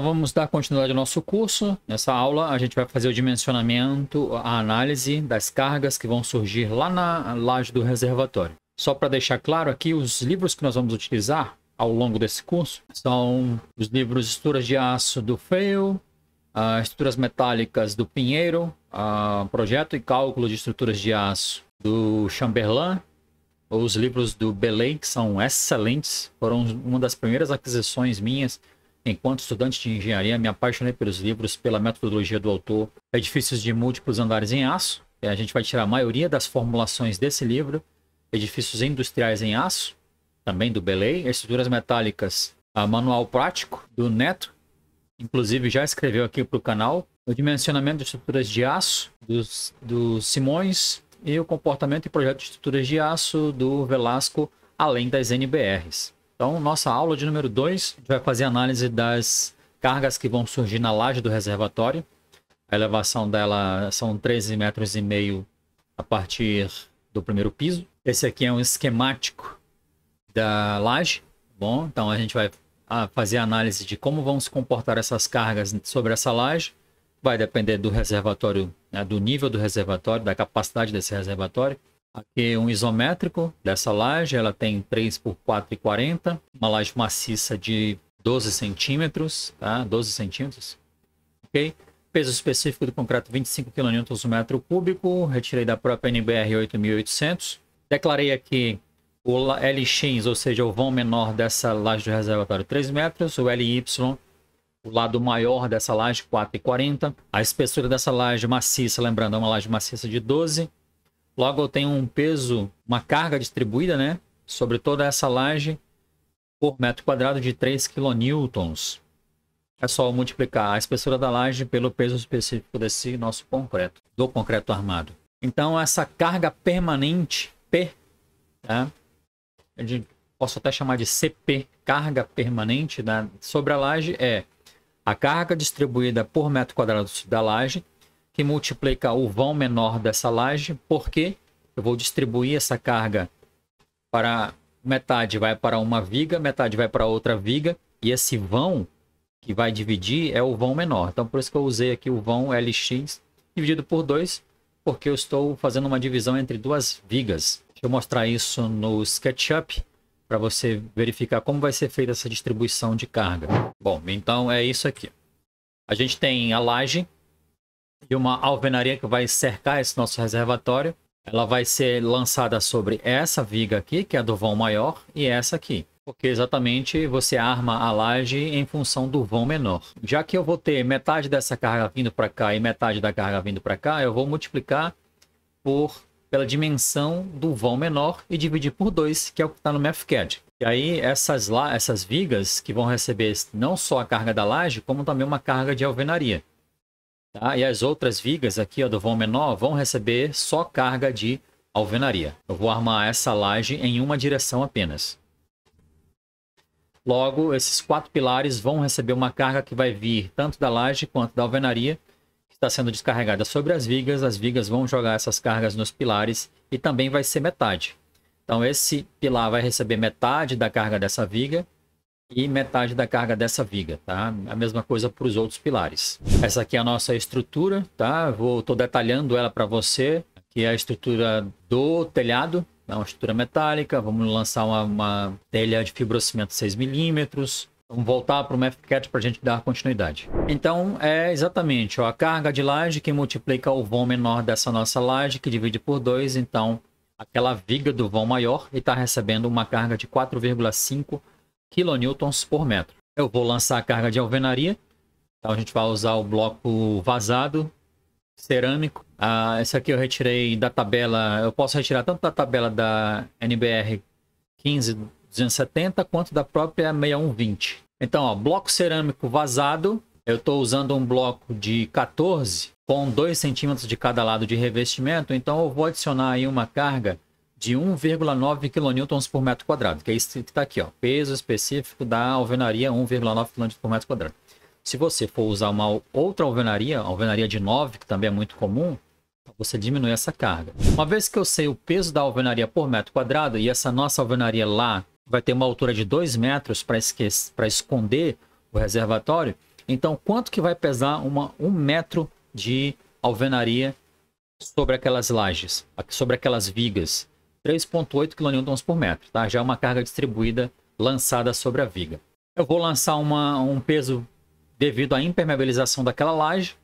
Então vamos dar continuidade ao nosso curso. Nessa aula a gente vai fazer o dimensionamento, a análise das cargas que vão surgir lá na laje do reservatório. Só para deixar claro aqui, os livros que nós vamos utilizar ao longo desse curso são os livros Estruturas de Aço do FEIO, ah, Estruturas Metálicas do Pinheiro, ah, Projeto e Cálculo de Estruturas de Aço do Chamberlain, os livros do Belay, que são excelentes, foram uma das primeiras aquisições minhas Enquanto estudante de engenharia, me apaixonei pelos livros, pela metodologia do autor, Edifícios de Múltiplos Andares em Aço. A gente vai tirar a maioria das formulações desse livro. Edifícios Industriais em Aço, também do Belay. Estruturas Metálicas, Manual Prático, do Neto. Inclusive, já escreveu aqui para o canal. O Dimensionamento de Estruturas de Aço, dos, do Simões. E o Comportamento e Projeto de Estruturas de Aço, do Velasco, além das NBRs. Então, nossa aula de número 2 vai fazer análise das cargas que vão surgir na laje do reservatório. A elevação dela são 13 metros e meio a partir do primeiro piso. Esse aqui é um esquemático da laje. Bom, então a gente vai ah, fazer análise de como vão se comportar essas cargas sobre essa laje. Vai depender do reservatório, né, do nível do reservatório, da capacidade desse reservatório. Aqui um isométrico dessa laje, ela tem 3 por 4,40, uma laje maciça de 12 centímetros, tá? 12 centímetros, ok? Peso específico do concreto 25 kN metro cúbico, retirei da própria NBR 8800. Declarei aqui o LX, ou seja, o vão menor dessa laje do reservatório 3 metros, o LY, o lado maior dessa laje 4,40. A espessura dessa laje maciça, lembrando, é uma laje maciça de 12 Logo, eu tenho um peso, uma carga distribuída, né? Sobre toda essa laje por metro quadrado de 3 kN. É só multiplicar a espessura da laje pelo peso específico desse nosso concreto, do concreto armado. Então, essa carga permanente, P, tá? Eu posso até chamar de CP, carga permanente, né? sobre a laje, é a carga distribuída por metro quadrado da laje que multiplica o vão menor dessa laje, porque eu vou distribuir essa carga para metade vai para uma viga, metade vai para outra viga, e esse vão que vai dividir é o vão menor. Então, por isso que eu usei aqui o vão LX dividido por 2, porque eu estou fazendo uma divisão entre duas vigas. Deixa eu mostrar isso no SketchUp para você verificar como vai ser feita essa distribuição de carga. Bom, então é isso aqui. A gente tem a laje e uma alvenaria que vai cercar esse nosso reservatório. Ela vai ser lançada sobre essa viga aqui, que é a do vão maior, e essa aqui. Porque exatamente você arma a laje em função do vão menor. Já que eu vou ter metade dessa carga vindo para cá e metade da carga vindo para cá, eu vou multiplicar por pela dimensão do vão menor e dividir por 2, que é o que está no MathCAD. E aí essas, lá, essas vigas que vão receber não só a carga da laje, como também uma carga de alvenaria. Tá? E as outras vigas aqui ó, do vão menor vão receber só carga de alvenaria. Eu vou armar essa laje em uma direção apenas. Logo, esses quatro pilares vão receber uma carga que vai vir tanto da laje quanto da alvenaria, que está sendo descarregada sobre as vigas. As vigas vão jogar essas cargas nos pilares e também vai ser metade. Então, esse pilar vai receber metade da carga dessa viga e metade da carga dessa viga, tá? A mesma coisa para os outros pilares. Essa aqui é a nossa estrutura, tá? Vou tô detalhando ela para você, Aqui é a estrutura do telhado, tá? uma estrutura metálica. Vamos lançar uma, uma telha de fibrocimento 6 milímetros. Vamos voltar para o MFCAT para a gente dar continuidade. Então, é exatamente ó, a carga de laje que multiplica o vão menor dessa nossa laje, que divide por 2. Então, aquela viga do vão maior e está recebendo uma carga de 4,5 quilonewtons por metro. Eu vou lançar a carga de alvenaria. Então a gente vai usar o bloco vazado, cerâmico. Ah, essa aqui eu retirei da tabela. Eu posso retirar tanto da tabela da NBR 15270 quanto da própria 6120. Então, ó, bloco cerâmico vazado. Eu estou usando um bloco de 14 com 2 centímetros de cada lado de revestimento. Então eu vou adicionar aí uma carga de 1,9 kN por metro quadrado, que é isso que está aqui, ó, peso específico da alvenaria 1,9 kN por metro quadrado. Se você for usar uma outra alvenaria, alvenaria de 9, que também é muito comum, você diminui essa carga. Uma vez que eu sei o peso da alvenaria por metro quadrado, e essa nossa alvenaria lá vai ter uma altura de 2 metros para esconder o reservatório, então quanto que vai pesar uma, um metro de alvenaria sobre aquelas lajes, sobre aquelas vigas? 3.8 kN por metro, tá? Já é uma carga distribuída lançada sobre a viga. Eu vou lançar uma, um peso devido à impermeabilização daquela laje.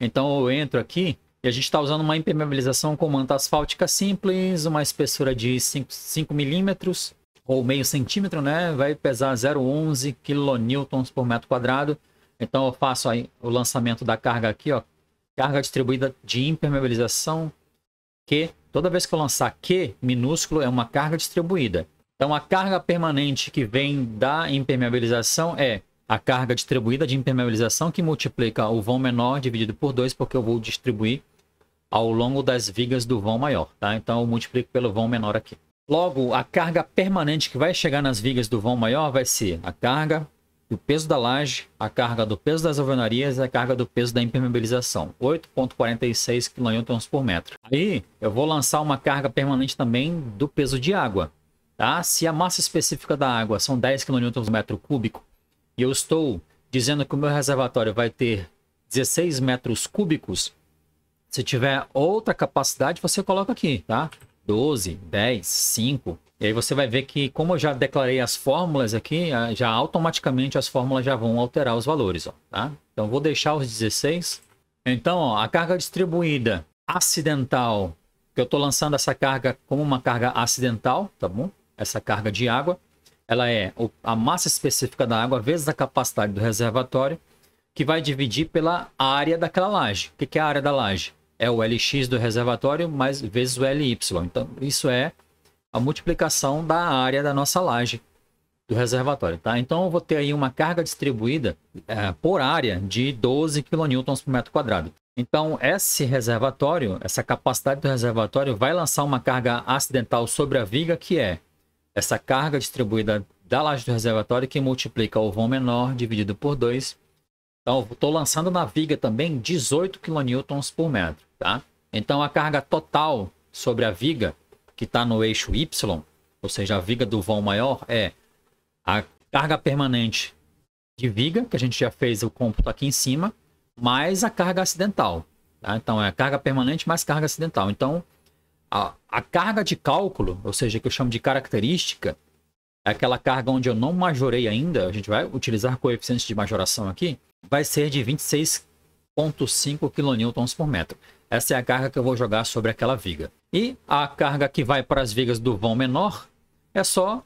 Então eu entro aqui e a gente está usando uma impermeabilização com manta asfáltica simples, uma espessura de 5, 5 milímetros ou meio centímetro, né? Vai pesar 0,11 kN por metro quadrado. Então eu faço aí o lançamento da carga aqui, ó. Carga distribuída de impermeabilização, Q Toda vez que eu lançar Q minúsculo, é uma carga distribuída. Então, a carga permanente que vem da impermeabilização é a carga distribuída de impermeabilização que multiplica o vão menor dividido por 2, porque eu vou distribuir ao longo das vigas do vão maior, tá? Então eu multiplico pelo vão menor aqui. Logo, a carga permanente que vai chegar nas vigas do vão maior vai ser a carga do peso da laje, a carga do peso das alvenarias e a carga do peso da impermeabilização, 8,46 kN por metro. Aí eu vou lançar uma carga permanente também do peso de água. Tá? Se a massa específica da água são 10 kN por metro cúbico e eu estou dizendo que o meu reservatório vai ter 16 metros cúbicos, se tiver outra capacidade, você coloca aqui, tá? 12, 10, 5, e aí você vai ver que, como eu já declarei as fórmulas aqui, já automaticamente as fórmulas já vão alterar os valores. Ó, tá? Então, vou deixar os 16. Então, ó, a carga distribuída acidental, que eu estou lançando essa carga como uma carga acidental, tá bom? Essa carga de água, ela é a massa específica da água vezes a capacidade do reservatório, que vai dividir pela área daquela laje. O que é a área da laje? É o LX do reservatório mais vezes o LY. Então, isso é a multiplicação da área da nossa laje do reservatório, tá? Então eu vou ter aí uma carga distribuída é, por área de 12 kN por metro quadrado. Então esse reservatório, essa capacidade do reservatório vai lançar uma carga acidental sobre a viga que é essa carga distribuída da laje do reservatório que multiplica o vão menor dividido por 2. Então estou lançando na viga também 18 kN por metro, tá? Então a carga total sobre a viga que está no eixo Y, ou seja, a viga do vão maior, é a carga permanente de viga, que a gente já fez o cômputo aqui em cima, mais a carga acidental. Tá? Então, é a carga permanente mais carga acidental. Então, a, a carga de cálculo, ou seja, que eu chamo de característica, é aquela carga onde eu não majorei ainda, a gente vai utilizar coeficiente de majoração aqui, vai ser de 26,5 kN por metro. Essa é a carga que eu vou jogar sobre aquela viga. E a carga que vai para as vigas do vão menor é só,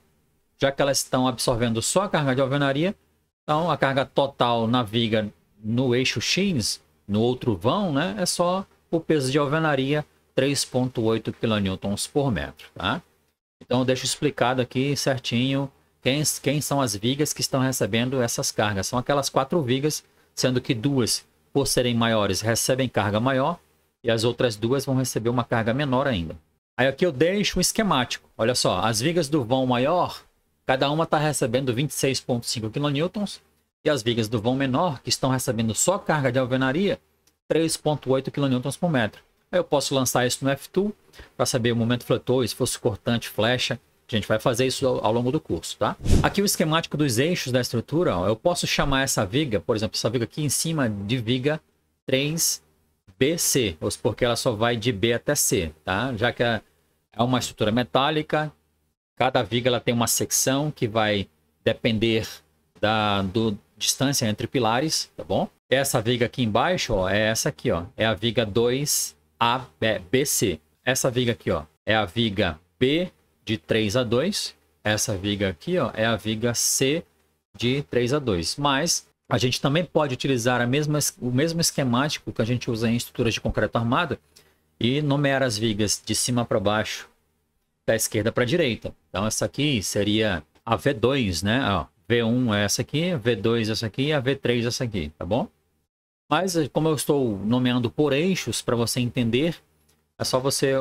já que elas estão absorvendo só a carga de alvenaria, então a carga total na viga no eixo X, no outro vão, né, é só o peso de alvenaria 3.8 kN por metro, tá? Então eu deixo explicado aqui certinho quem, quem são as vigas que estão recebendo essas cargas. São aquelas quatro vigas, sendo que duas, por serem maiores, recebem carga maior e as outras duas vão receber uma carga menor ainda. Aí aqui eu deixo um esquemático. Olha só, as vigas do vão maior, cada uma está recebendo 26,5 kN, e as vigas do vão menor, que estão recebendo só carga de alvenaria, 3,8 kN por metro. Aí eu posso lançar isso no F2 para saber o momento fletor, se fosse cortante, flecha. A gente vai fazer isso ao longo do curso, tá? Aqui o esquemático dos eixos da estrutura, ó, eu posso chamar essa viga, por exemplo, essa viga aqui em cima de viga 3 B, C. ou supor porque ela só vai de B até C, tá? Já que é, é uma estrutura metálica, cada viga ela tem uma secção que vai depender da do, distância entre pilares, tá bom? Essa viga aqui embaixo, ó, é essa aqui, ó. É a viga 2ABC. Essa viga aqui, ó, é a viga B de 3 a 2. Essa viga aqui, ó, é a viga C de 3 a 2. Mas a gente também pode utilizar a mesma, o mesmo esquemático que a gente usa em estruturas de concreto armado e nomear as vigas de cima para baixo, da esquerda para a direita. Então, essa aqui seria a V2, né? Ó, V1 é essa aqui, V2 é essa aqui e a V3 é essa aqui, tá bom? Mas, como eu estou nomeando por eixos para você entender, é só você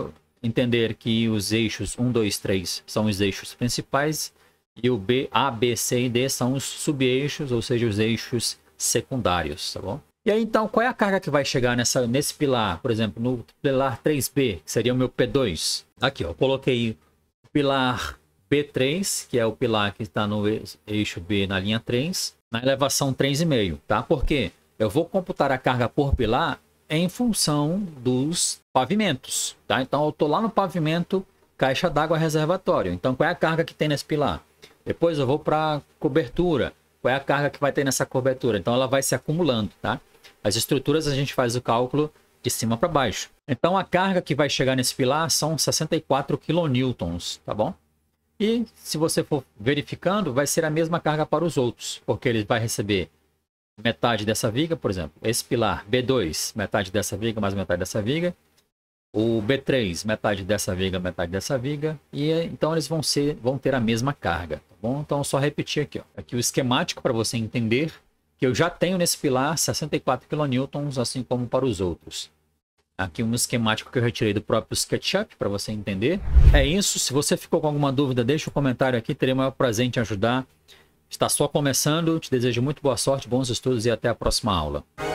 entender que os eixos 1, 2, 3 são os eixos principais e o B, A, B, C e D são os subeixos, ou seja, os eixos secundários, tá bom? E aí, então, qual é a carga que vai chegar nessa, nesse pilar? Por exemplo, no pilar 3B, que seria o meu P2. Aqui, ó, eu coloquei o pilar B3, que é o pilar que está no eixo B na linha 3, na elevação 3,5, tá? Porque eu vou computar a carga por pilar em função dos pavimentos, tá? Então, eu estou lá no pavimento caixa d'água reservatório. Então, qual é a carga que tem nesse pilar? Depois eu vou para cobertura. Qual é a carga que vai ter nessa cobertura? Então ela vai se acumulando, tá? As estruturas a gente faz o cálculo de cima para baixo. Então a carga que vai chegar nesse pilar são 64 kN, tá bom? E se você for verificando, vai ser a mesma carga para os outros, porque ele vai receber metade dessa viga, por exemplo, esse pilar B2, metade dessa viga mais metade dessa viga, o B3, metade dessa viga, metade dessa viga, e então eles vão, ser, vão ter a mesma carga, tá bom? Então, só repetir aqui, ó. aqui o esquemático para você entender que eu já tenho nesse pilar 64 kN, assim como para os outros. Aqui um esquemático que eu retirei do próprio SketchUp para você entender. É isso, se você ficou com alguma dúvida, deixa o um comentário aqui, terei o maior prazer em te ajudar. Está só começando, te desejo muito boa sorte, bons estudos e até a próxima aula.